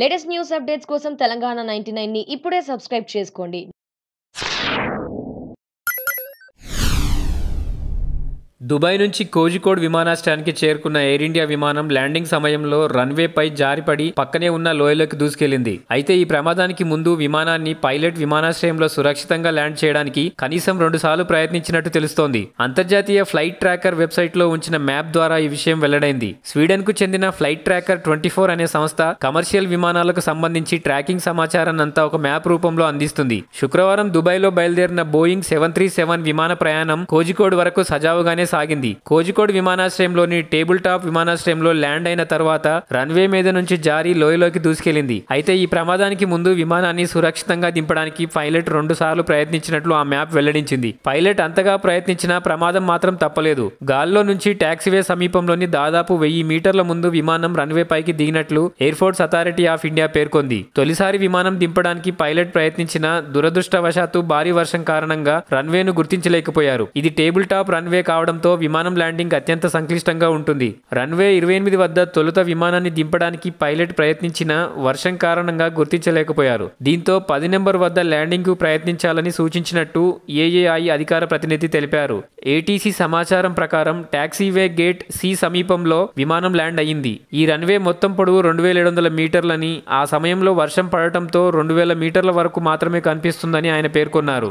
latest news updates కోసం Telangana ninety nine ని ఇప్పుడే సబ్స్క్రైబ్ చేసుకోండి దుబాయ్ నుంచి కోజికోడ్ విమానాశ్రయానికి చేరుకున్న ఎయిర్ ఇండియా విమానం ల్యాండింగ్ సమయంలో రన్వేపై జారిపడి పక్కనే ఉన్న లోయలోకి దూసుకెళ్లింది అయితే ఈ ప్రమాదానికి ముందు విమానాన్ని పైలట్ విమానాశ్రయంలో సురక్షితంగా ల్యాండ్ చేయడానికి కనీసం రెండుసార్లు ప్రయత్నించినట్టు తెలుస్తోంది అంతర్జాతీయ ఫ్లైట్ ట్రాకర్ వెబ్సైట్లో ఉంచిన మ్యాప్ ద్వారా ఈ విషయం వెల్లడైంది స్వీడన్కు చెందిన ఫ్లైట్ ట్రాకర్ ట్వంటీ ఫోర్ అనే సంస్థ కమర్షియల్ విమానాలకు సంబంధించి ట్రాకింగ్ సమాచారాన్ని అంతా ఒక మ్యాప్ రూపంలో అందిస్తుంది శుక్రవారం దుబాయ్లో బయలుదేరిన బోయింగ్ సెవెన్ త్రీ సెవెన్ విమాన ప్రయాణం కోజికోడ్ వరకు సజావుగానే సాగింది కోజికోడ్ విమానాశ్రయంలోని టేబుల్ టాప్ విమానాశ్రయంలో ల్యాండ్ అయిన తర్వాత రన్వే మీద నుంచి జారి లోయలోకి దూసుకెళ్లింది అయితే ఈ ప్రమాదానికి ముందు విమానాన్ని సురక్షితంగా దింపడానికి పైలట్ రెండు సార్లు ప్రయత్నించినట్లు ఆ మ్యాప్ వెల్లడించింది పైలట్ అంతగా ప్రయత్నించినా ప్రమాదం మాత్రం తప్పలేదు గాల్లో నుంచి ట్యాక్సీవే సమీపంలోని దాదాపు వెయ్యి మీటర్ల ముందు విమానం రన్వే పైకి దిగినట్లు ఎయిర్ఫోర్స్ అథారిటీ ఆఫ్ ఇండియా పేర్కొంది తొలిసారి విమానం దింపడానికి పైలట్ ప్రయత్నించిన దురదృష్టవశాత్తు భారీ వర్షం కారణంగా రన్వేను గుర్తించలేకపోయారు ఇది టేబుల్ టాప్ రన్వే కావడంతో కావడంతో విమానం ల్యాండింగ్ అత్యంత సంక్లిష్టంగా ఉంటుంది రన్వే ఇరవై ఎనిమిది వద్ద తొలుత విమానాన్ని దింపడానికి పైలట్ ప్రయత్నించిన వర్షం కారణంగా గుర్తించలేకపోయారు దీంతో పది నెంబర్ వద్ద ల్యాండింగ్కు ప్రయత్నించాలని సూచించినట్టు ఏఏఐ అధికార ప్రతినిధి తెలిపారు ఏటీసీ సమాచారం ప్రకారం టాక్సీవే గేట్ సి సమీపంలో విమానం ల్యాండ్ అయింది ఈ రన్వే మొత్తం పొడవు రెండు వేల ఏడు వందల మీటర్లని ఆ సమయంలో వర్షం పడటంతో రెండు వేల మీటర్ల వరకు మాత్రమే కనిపిస్తుందని ఆయన పేర్కొన్నారు